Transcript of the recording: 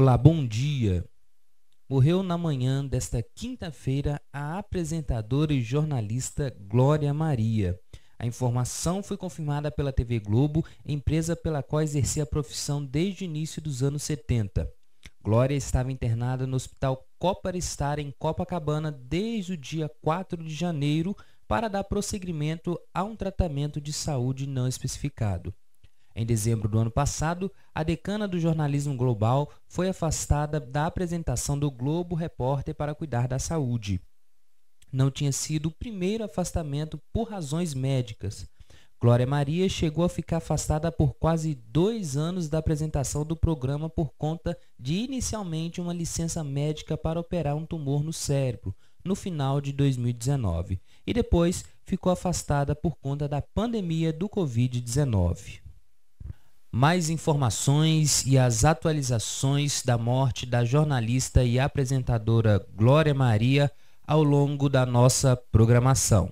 Olá, bom dia. Morreu na manhã desta quinta-feira a apresentadora e jornalista Glória Maria. A informação foi confirmada pela TV Globo, empresa pela qual exercia a profissão desde o início dos anos 70. Glória estava internada no Hospital Coparistar em Copacabana desde o dia 4 de janeiro para dar prosseguimento a um tratamento de saúde não especificado. Em dezembro do ano passado, a decana do jornalismo global foi afastada da apresentação do Globo Repórter para cuidar da saúde. Não tinha sido o primeiro afastamento por razões médicas. Glória Maria chegou a ficar afastada por quase dois anos da apresentação do programa por conta de inicialmente uma licença médica para operar um tumor no cérebro, no final de 2019, e depois ficou afastada por conta da pandemia do Covid-19 mais informações e as atualizações da morte da jornalista e apresentadora Glória Maria ao longo da nossa programação.